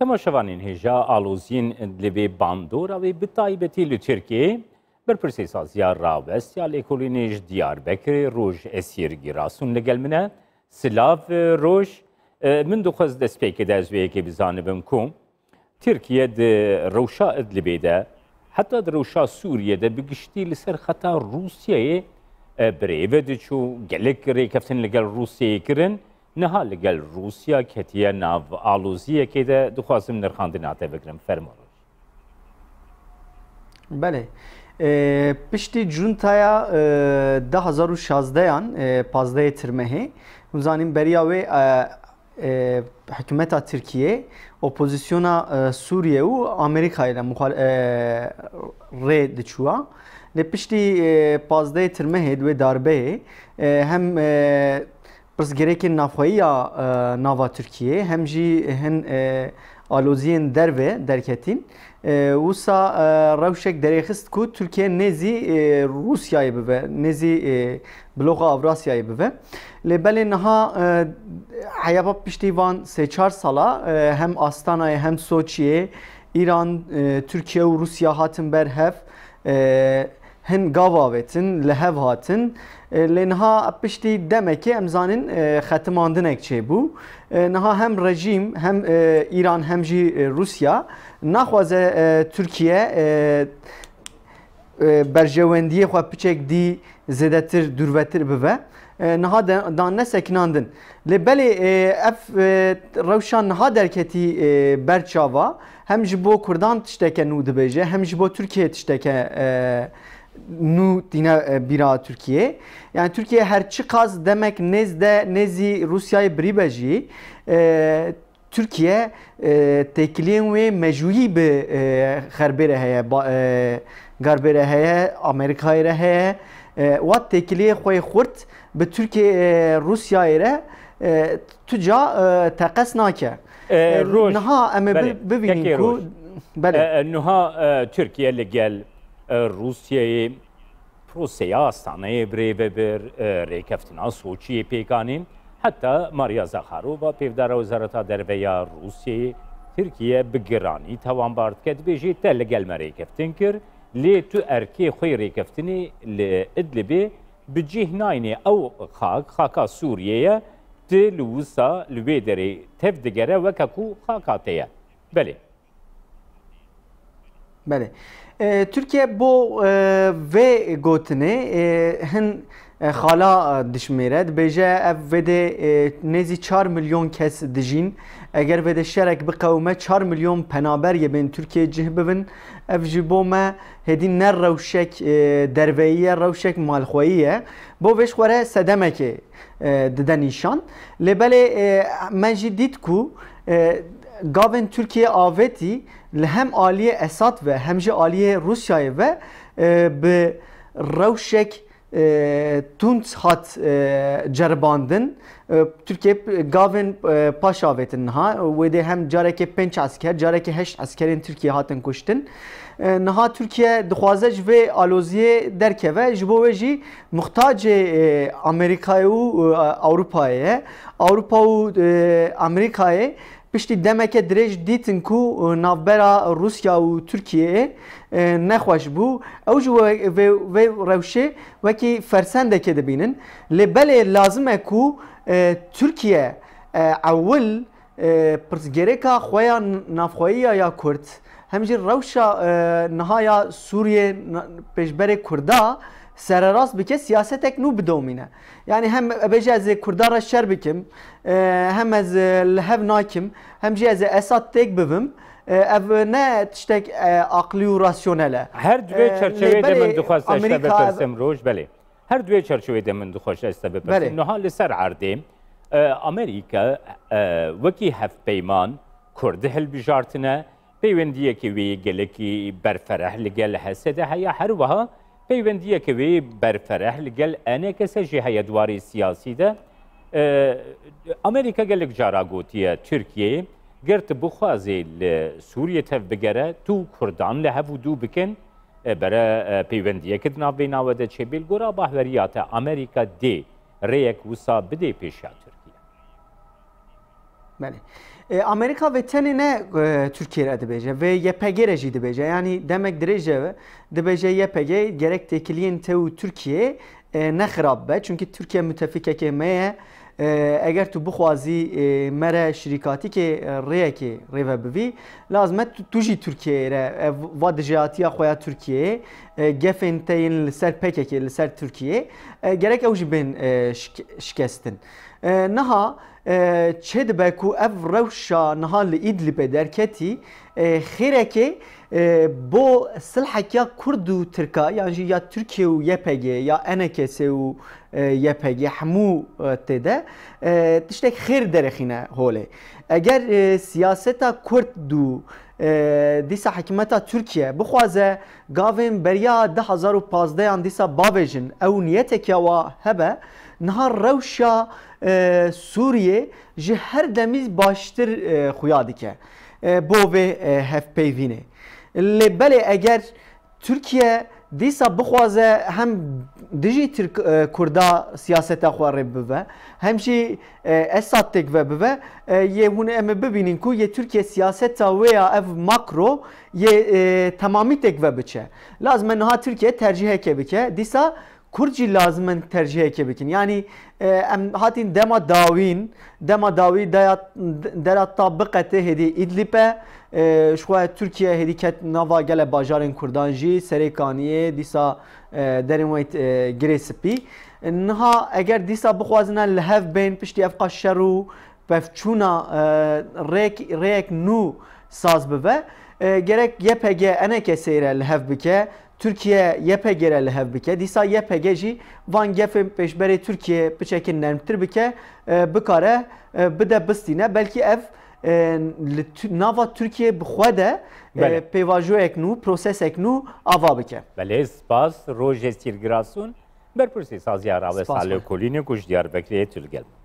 تەماشەوانین هێژا ئالۆزیین لەبێ باندۆراوێ بتایبەتی لە ترکێ بەرپرسی سازیار ڕاوەست یا لێکۆلینێژ دیار بەکرێ ڕۆژ ئەسیرگی ڕاستون لەگەل منە سلااف ڕۆژ من دوخەز دەستپێکە دەزوەیەکی بزانبم کوم ترکیە ڕەوشا ئەد لبێدە حتا درەوشا سووریە دە بگشتی لەسەر خەتا رووسیەیە برێوە دەچوو گەلێک ڕێکەفتن لەگەل رووسەیە کردن نەها لەگەل رووسیا کەتیە ناو ئالوزیەکێدا دخوازم نرخاندن ناتێ بگرم فەرمەڕ بەێ پشتی جوونتایا 2016yan pazdayê tirmehê zanim beriya wê hikûmeta Tirkiye opozisyona Suriye û Amerika ile e, rê diçûwa li piştî e, pazdayê tirmehê wê darbeyê e, hem پرس گریکن نافایی یا ناوا ترکیه هم جی هن آلوزین دروه درکتین وسا روشک دریخست کو ترکیه نزی روسیای ببه نزی بلوغ آوراسیای ببه لبلی نها حیابا پشتیوان سه چار سالا هم آستانای هم سوچیه ایران ترکیه و روسیا هاتن بر هف هن گاواوتن لهو هاتن لنها پشتی دمکی امزانن ختماندنک چه بو نها هم رژیم هم ایران هم جی روسیا نخوازه ترکیه برجوندیه خو پچک دی زدتر دروتر بوه نها دانه سکناندن لبلی اف روشان نها درکتی برچاوا هم جبو کردان تشتکه نو دبیجه هم جبو ترکیه تشتکه nu dine e, bira Türkiye. Yani Türkiye her çıkaz demek nezde nezi Rusya'yı bribeci. E, Türkiye e, tekliyen ve mecburi bir e, herbere heye, e, garbere heye, Amerika'yı heye. E, ve tekliye koy kurt bi Türkiye e, Rusya'yı e, tuca e, takas nake. E, e Roj. Naha eme bibinin ku. Bele. E, Nuha Türkiye ile gel Rusya'yı Rusya'ya Astana'ya Breve bir e, rekeftina Soçi'ye pekanin hatta Maria Zakharova pevdara Wezareta Derveya Rusya'yı Türkiye bi giranî tewambar dike dibêjî te li gel me rêkeftin kir lê tu erkê xwe rêkeftinê li Idlibê bi cîhnaynê ew xak xaka Sûriye ye ti li wisa li wê derê tev digere weke ku xaka te ye. Belê. بله ترکیه بو و گوتنه هن خالا دش میرد به اف وده نزی چار میلیون کس دجین اگر وده شرک به قومه چار میلیون پنابر یه بین ترکیه جه ببین اف جبو ما هدی نر روشک درویه روشک مالخوییه. بو ویش خوره سدمه که ددنیشان لبله من جدید که گاون ترکیه آویتی لهم عالی اسات و همجه عالی روسیای و به روشک تونت خات جرباندن ترکیه گاون پاش آویتن ها و هم جاره که پنج اسکر جاره که هشت اسکرین ترکیه هاتن کشتن نها ترکیه دخوازش و آلوزیه درکه و و جی مختاج امریکای و اوروپایه اوروپا و امریکایه پشتی دمکه درێژ دیتن کو ناوبەرا رووسیا و تورکیە نەخۆش بوو ئەو ڕەوشێ وەکی فەرسەندەکە دەبینن لێ بەلێ لازمە کو تورکیە ئەول پرسگەرێکە خۆیان نافخۆیە یا کورت هەمجی ڕەوشە نهایا سووریە پێشبەرێک کووردا، سر راست بکه سیاستک نو بدومینه یعنی هم بجی از کردار شر بکم هم از لهو ناکم هم جی از اسات تک ببم اف نه تشتک عقلی و راسیونله هر دوی چرچوه ده من دخواست اشتا بپرسم روش بله هر دوی چرچوه ده من دخواست اشتا بپرسم نها لسر عرده امریکا وکی هفت پیمان کرده هل بجارتنه پیوندیه که وی گلکی برفره لگل هسته هیا هر وها پەیوەندیەکەوێ بەرفەرەح لەگەل ئەنێ کەسەژی هەیە دواری سیاسیدا ئەمریکا گەلێک جاراگوتیە تورکیە گرت بخوازێ لە سووریە تەف بگەرە تو کوردان لە هەبوو دوو بکەن بەرە پەیوەندیەکرد ناوێ ناوەدە چێبیل گۆرا باهوەریاتە ئەمریکا دێ ڕێیەک وسا بدێ پێشات Bəli. E, Amerika vətəninə e, Türkiyə edəcək və YPG rejidi becə. Yəni demək dirəcə dibəcə YPG gerek tekiliyin teu Türkiye e, ne xirab be. Çünki Türkiye mütəfik ekmeye eğer tu bixwazi e, mere şirikatî ki rêyekê rêve bivî lazim e tu jî Tirkiyeyê re va dijehatiya xweya Tirkiyeyê gefên te yên li ser pekekê li ser Tirkiyeyê gerek ew jî bên e, şikestin. E, Niha چه دبه کو اف روشا نها ایدلی به درکتی خیره با بو یا کرد و ترکا یعنی یا ترکی و یپگی یا انکس و یپگی همو تده تشتک خیر درخینه هاله اگر سیاستا کرد دو دیسا حکمتا ترکیه بخوازه گاوین بریا 2015 یان دیسا باویجن او نیته که وا هبه نها روشا سوریه جه هر دمیز باشتر خویا دیکه بو به هف پیوینه لبله اگر ترکیه دیسا بخوازه هم dijî Türk e, Kurda siyasete xwe rê bibe hem jî e, Esad têk ve bibe yê hûn em e bibînin ku yê Türkiye siyaseta wê ya ev makro yê temamî tek ve biçe. Lazim me niha Türkiye terciheke bike dîsa کورجی لازمن ترجیح که بکن یعنی ام هاتین دما داوین دما داوی در طابقت هدی ادلیب شو ترکیه هدی کت نوا گله کردنجی کردان جی سریکانیه دیسا این ویت گریسپی نها اگر دیسا بخوازند لهف بین پشتی افقا شرو پفچونا ریک ریک نو saz bibe. E, gerek YPG eneke seyrel hevbike, Türkiye YPG'rel hevbike, disa YPG'ci van gefim peşberi Türkiye biçekin nemtir bike, e, bikare, e, bide bistine, belki ev e, nava Türkiye bixwede e, pêvajoyek eknu, proses eknu, ava bike. Belê spas rojê sîrgirasun berpirsê saziya Rawestalê Kolînê ku ji Diyarbekirê tû li gel.